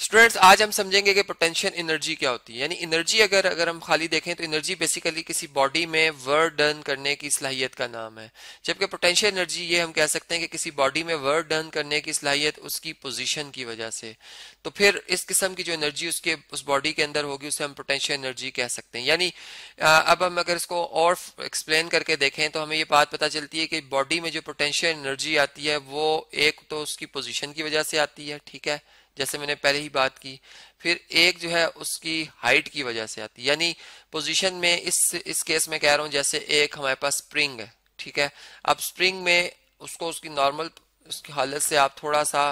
students आज हम समझेंगे कि पोटेंशियल एनर्जी क्या होती है यानी एनर्जी अगर अगर हम खाली देखें तो एनर्जी बेसिकली किसी बॉडी में वर्क डन करने की सलाहियत का नाम है जबकि पोटेंशियल एनर्जी ये हम कह सकते हैं कि किसी बॉडी में वर्क डन करने की सलाहियत उसकी पोजीशन की वजह से तो फिर इस किस्म की जो एनर्जी उसके उस बॉडी के अंदर होगी उसे हम पोटेंशियल एनर्जी कह सकते हैं यानी अब हम अगर इसको और एक्सप्लेन करके देखें तो हमें ये बात पता चलती है कि बॉडी में जो पोटेंशियल एनर्जी आती है वो एक तो उसकी पोजिशन की वजह से आती है ठीक है जैसे मैंने पहले ही बात की फिर एक जो है उसकी हाइट की वजह से आती यानी पोजीशन में इस इस केस में कह रहा हूँ जैसे एक हमारे पास स्प्रिंग है ठीक है अब स्प्रिंग में उसको उसकी नॉर्मल उसकी हालत से आप थोड़ा सा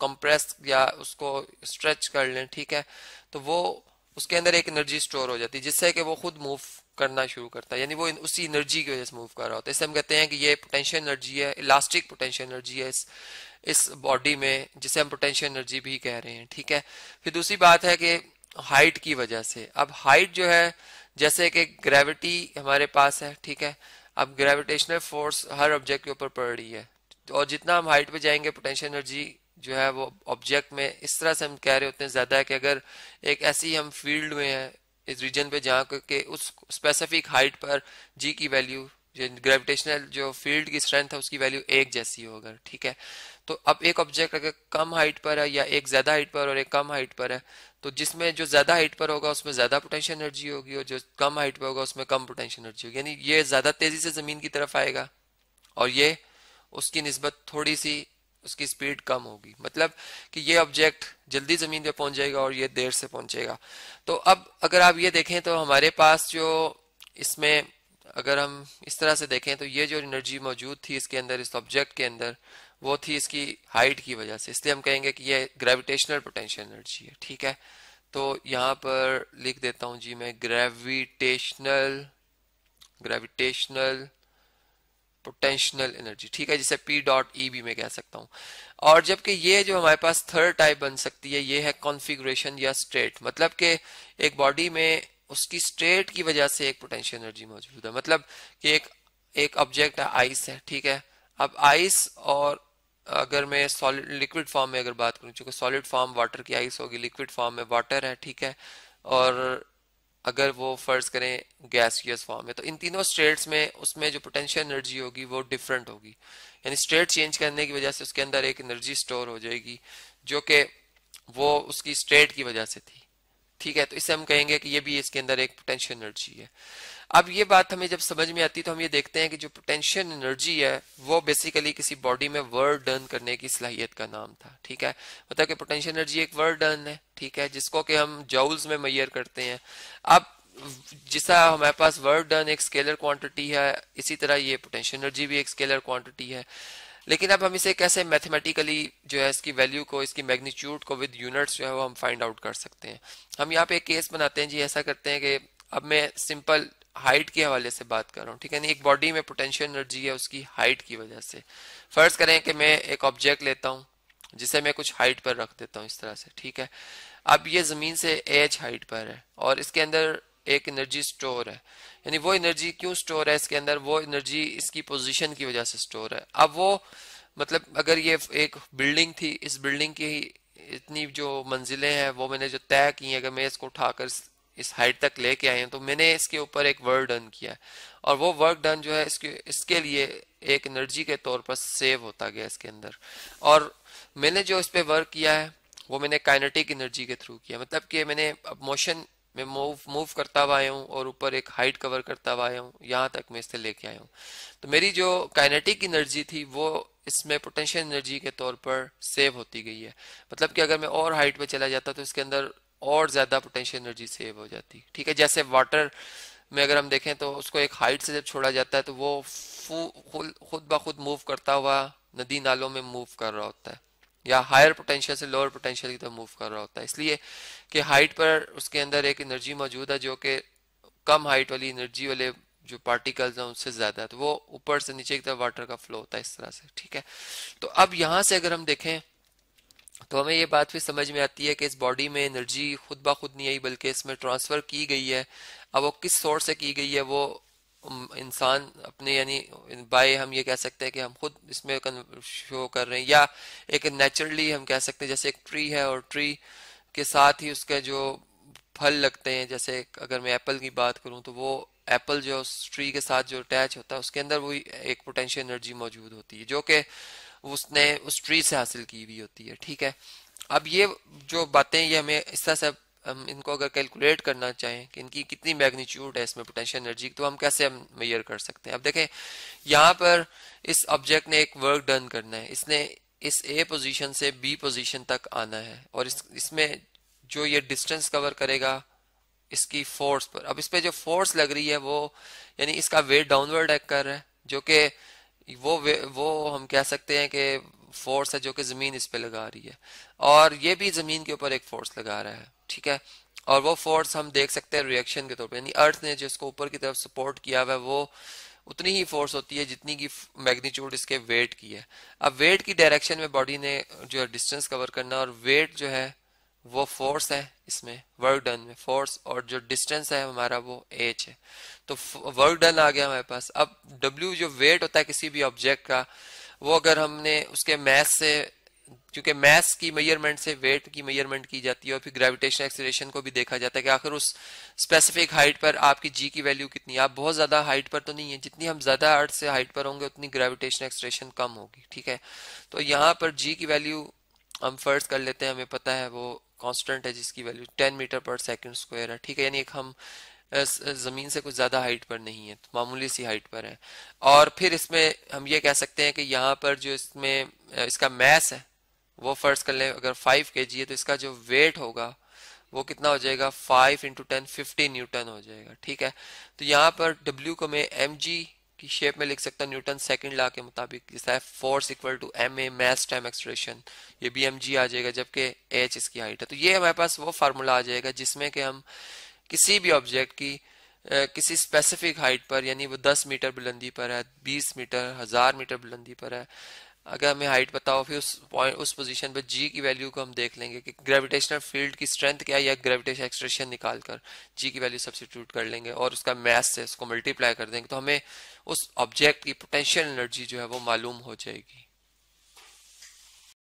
कंप्रेस या उसको स्ट्रेच कर लें ठीक है तो वो उसके अंदर एक एनर्जी स्टोर हो जाती है जिससे कि वो खुद मूव करना शुरू करता है यानी वो उसी एनर्जी की वजह से मूव कर रहा होता है इससे हम कहते हैं कि ये पोटेंशियल एनर्जी है इलास्टिक पोटेंशियल एनर्जी है इस इस बॉडी में जिसे हम पोटेंशियल एनर्जी भी कह रहे हैं ठीक है फिर दूसरी बात है कि हाइट की वजह से अब हाइट जो है जैसे कि ग्रेविटी हमारे पास है ठीक है अब ग्रेविटेशनल फोर्स हर ऑब्जेक्ट के ऊपर पड़ रही है और जितना हम हाइट पे जाएंगे पोटेंशियल एनर्जी जो है वो ऑब्जेक्ट में इस तरह से हम कह रहे होते हैं ज्यादा है कि अगर एक ऐसी हम फील्ड में हैं इस रीजन पे जहाँ के उस स्पेसिफिक हाइट पर जी की वैल्यू ग्रेविटेशनल जो फील्ड की स्ट्रेंथ है उसकी वैल्यू एक जैसी होगा ठीक है तो अब एक ऑब्जेक्ट अगर कम हाइट पर है या एक ज़्यादा हाइट पर और एक कम हाइट पर है तो जिसमें जो ज़्यादा हाइट पर होगा उसमें ज़्यादा पोटेंशियल एनर्जी होगी और जो कम हाइट पर होगा उसमें कम पोटेंशियल एनर्जी होगी यानी ये ज़्यादा तेज़ी से ज़मीन की तरफ आएगा और ये उसकी नस्बत थोड़ी सी उसकी स्पीड कम होगी मतलब कि ये ऑब्जेक्ट जल्दी ज़मीन पे पहुंच जाएगा और ये देर से पहुंचेगा तो अब अगर आप ये देखें तो हमारे पास जो इसमें अगर हम इस तरह से देखें तो ये जो एनर्जी मौजूद थी इसके अंदर इस ऑब्जेक्ट के अंदर वो थी इसकी हाइट की वजह से इसलिए हम कहेंगे कि ये ग्रेविटेशनल पोटेंशियल एनर्जी है ठीक है तो यहाँ पर लिख देता हूँ जी मैं ग्रेविटेशनल ग्रेविटेशनल पोटेंशियल एनर्जी ठीक है जिसे पी डॉट ई भी मैं कह सकता हूँ और जबकि ये जो हमारे पास थर्ड टाइप बन सकती है ये है कॉन्फिग्रेशन या स्टेट मतलब कि एक बॉडी में उसकी स्ट्रेट की वजह से एक पोटेंशियल एनर्जी मौजूद है मतलब कि एक एक ऑब्जेक्ट है आइस है ठीक है अब आइस और अगर मैं सॉलिड लिक्विड फॉर्म में अगर बात करूँ चूंकि सॉलिड फॉर्म वाटर की आइस होगी लिक्विड फॉर्म में वाटर है ठीक है और अगर वो फर्ज करें गैसियस फॉर्म में तो इन तीनों स्टेट्स में उसमें जो पोटेंशियल एनर्जी होगी वो डिफरेंट होगी यानी स्टेट चेंज करने की वजह से उसके अंदर एक एनर्जी स्टोर हो जाएगी जो कि वो उसकी स्टेट की वजह से थी ठीक है तो इसे हम कहेंगे कि ये भी इसके अंदर एक पोटेंशियल एनर्जी है अब ये बात हमें जब समझ में आती तो हम ये देखते हैं कि जो पोटेंशियल एनर्जी है वो बेसिकली किसी बॉडी में वर्ड डन करने की सलाहियत का नाम था ठीक है मतलब कि पोटेंशियल एनर्जी एक वर्ड डन है ठीक है जिसको कि हम जाउल्स में मैयर करते हैं अब जिसा हमारे पास वर्ड डन एक स्केलर क्वांटिटी है इसी तरह ये पोटेंशियल एनर्जी भी एक स्केलर क्वांटिटी है लेकिन अब हम इसे कैसे मैथमेटिकली जो है इसकी वैल्यू को इसकी मैग्नीट्यूड को विद यूनिट्स जो है वो हम फाइंड आउट कर सकते हैं हम यहाँ पे एक केस बनाते हैं जी ऐसा करते हैं कि अब मैं सिंपल हाइट के हवाले से बात कर रहा हूँ ठीक है ना एक बॉडी में पोटेंशियल एनर्जी है उसकी हाइट की वजह से फर्ज करें कि मैं एक ऑब्जेक्ट लेता हूँ जिसे मैं कुछ हाइट पर रख देता हूँ इस तरह से ठीक है अब ये ज़मीन से एच हाइट पर है और इसके अंदर एक एनर्जी स्टोर है यानी वो एनर्जी क्यों स्टोर है इसके अंदर वो एनर्जी इसकी पोजीशन की वजह से स्टोर है अब वो मतलब अगर ये एक बिल्डिंग थी इस बिल्डिंग की इतनी जो मंजिलें हैं वो मैंने जो तय की हैं अगर मैं इसको उठाकर इस हाइट तक लेके आए हैं तो मैंने इसके ऊपर एक वर्क डन किया है और वो वर्क डन जो है इसके इसके लिए एक एनर्जी के तौर पर सेव होता गया इसके अंदर और मैंने जो इस पर वर्क किया है वो मैंने काइनेटिक एनर्जी के थ्रू किया मतलब कि मैंने मोशन मैं मूव मूव करता हुआ आया हूँ और ऊपर एक हाइट कवर करता हुआ आया हूँ यहाँ तक मैं इसे लेके आया हूँ तो मेरी जो काइनेटिक एनर्जी थी वो इसमें पोटेंशियल एनर्जी के तौर पर सेव होती गई है मतलब कि अगर मैं और हाइट पर चला जाता तो इसके अंदर और ज़्यादा पोटेंशियल एनर्जी सेव हो जाती ठीक है जैसे वाटर में अगर हम देखें तो उसको एक हाइट से जब छोड़ा जाता है तो वो खुद ब खुद मूव करता हुआ नदी नालों में मूव कर रहा होता है या हायर पोटेंशियल से लोअर पोटेंशियल की तरफ मूव कर रहा होता है इसलिए कि हाइट पर उसके अंदर एक एनर्जी मौजूद है जो कि कम हाइट वाली एनर्जी वाले जो पार्टिकल्स हैं उससे ज़्यादा है तो वो ऊपर से नीचे की तरफ वाटर का फ्लो होता है इस तरह से ठीक है तो अब यहाँ से अगर हम देखें तो हमें ये बात भी समझ में आती है कि इस बॉडी में एनर्जी खुद ब खुद नहीं आई बल्कि इसमें ट्रांसफ़र की गई है अब वो किस सोर्स से की गई है वो इंसान अपने यानी बाय हम ये कह सकते हैं कि हम खुद इसमें शो कर रहे हैं या एक नेचुरली हम कह सकते हैं जैसे एक ट्री है और ट्री के साथ ही उसके जो फल लगते हैं जैसे अगर मैं एप्पल की बात करूं तो वो एप्पल जो उस ट्री के साथ जो अटैच होता है उसके अंदर वही एक पोटेंशियल एनर्जी मौजूद होती है जो कि उसने उस ट्री से हासिल की हुई होती है ठीक है अब ये जो बातें ये हमें इस तरह से हम इनको अगर कैलकुलेट करना चाहें कि इनकी कितनी मैग्नीट्यूड है इसमें पोटेंशियल एनर्जी तो हम कैसे हम मेयर कर सकते हैं अब देखें यहाँ पर इस ऑब्जेक्ट ने एक वर्क डन करना है इसने इस ए पोजीशन से बी पोजीशन तक आना है और इस इसमें जो ये डिस्टेंस कवर करेगा इसकी फोर्स पर अब इस पर जो फोर्स लग रही है वो यानी इसका वेट डाउनवर्ड एक्ट कर रहा है जो कि वो वो हम कह सकते हैं कि फोर्स है जो कि ज़मीन इस पर लगा रही है और ये भी ज़मीन के ऊपर एक फोर्स लगा रहा है ठीक है और वो फोर्स हम देख सकते हैं रिएक्शन के तौर पर अर्थ ने जिसको ऊपर की तरफ सपोर्ट किया हुआ वो उतनी ही फोर्स होती है जितनी की मैग्नीट्यूड इसके वेट की है अब वेट की डायरेक्शन में बॉडी ने जो है डिस्टेंस कवर करना और वेट जो है वो फोर्स है इसमें वर्क डन में फोर्स और जो डिस्टेंस है हमारा वो एच है तो वर्क डन आ गया हमारे पास अब डब्ल्यू जो वेट होता है किसी भी ऑब्जेक्ट का वो अगर हमने उसके मैथ से क्योंकि मैस की मेजरमेंट से वेट की मेजरमेंट की जाती है और फिर ग्रेविटेशन एक्सीलरेशन को भी देखा जाता है कि आखिर उस स्पेसिफिक हाइट पर आपकी जी की वैल्यू कितनी है आप बहुत ज़्यादा हाइट पर तो नहीं है जितनी हम ज़्यादा अर्थ से हाइट पर होंगे उतनी ग्रेविटेशन एक्सीलरेशन कम होगी ठीक है तो यहाँ पर जी की वैल्यू हम फर्ज कर लेते हैं हमें पता है वो कॉन्स्टेंट है जिसकी value ten metre per second square है ठीक है यानी एक हम ज़मीन से कुछ ज़्यादा हाइट पर नहीं है तो मामूली सी हाइट पर है और फिर इसमें हम ये कह सकते हैं कि यहाँ पर जो इसमें इसका मैस है वो फर्ज कर ले अगर फाइव के जी है तो इसका जो वेट होगा वो कितना हो जाएगा five into ten fifty newton हो जाएगा ठीक है तो यहाँ पर डब्ल्यू को मैं एम की शेप में लिख सकता हूँ न्यूटन सेकंड लॉ के मुताबिक जिसका force equal to M A mass time expression ये भी एम जी आ जाएगा जबकि एच इसकी हाइट है तो ये हमारे पास वो फार्मूला आ जाएगा जिसमें कि हम किसी भी ऑब्जेक्ट की किसी स्पेसिफिक हाइट पर यानी वो 10 मीटर बुलंदी पर है 20 मीटर हजार मीटर बुलंदी पर है अगर हमें हाइट बताओ फिर उस पॉइंट उस पोजीशन पर जी की वैल्यू को हम देख लेंगे कि ग्रेविटेशनल फील्ड की स्ट्रेंथ क्या है या ग्रेविटेशन एक्सप्रेशन निकाल कर जी की वैल्यू सब्सिट्यूट कर लेंगे और उसका मैथ से उसको मल्टीप्लाई कर देंगे तो हमें उस ऑब्जेक्ट की पोटेंशियल एनर्जी जो है वो मालूम हो जाएगी